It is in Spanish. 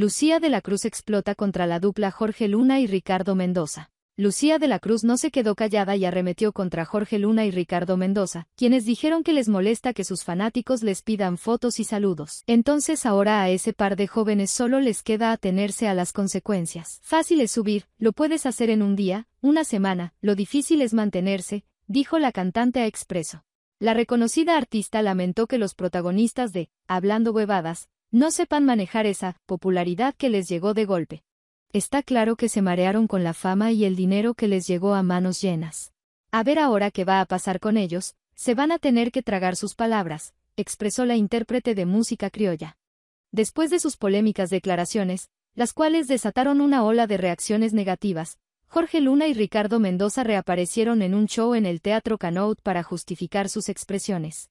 Lucía de la Cruz explota contra la dupla Jorge Luna y Ricardo Mendoza. Lucía de la Cruz no se quedó callada y arremetió contra Jorge Luna y Ricardo Mendoza, quienes dijeron que les molesta que sus fanáticos les pidan fotos y saludos. Entonces ahora a ese par de jóvenes solo les queda atenerse a las consecuencias. Fácil es subir, lo puedes hacer en un día, una semana, lo difícil es mantenerse, dijo la cantante a Expreso. La reconocida artista lamentó que los protagonistas de Hablando Huevadas no sepan manejar esa popularidad que les llegó de golpe. Está claro que se marearon con la fama y el dinero que les llegó a manos llenas. A ver ahora qué va a pasar con ellos, se van a tener que tragar sus palabras, expresó la intérprete de música criolla. Después de sus polémicas declaraciones, las cuales desataron una ola de reacciones negativas, Jorge Luna y Ricardo Mendoza reaparecieron en un show en el Teatro Canout para justificar sus expresiones.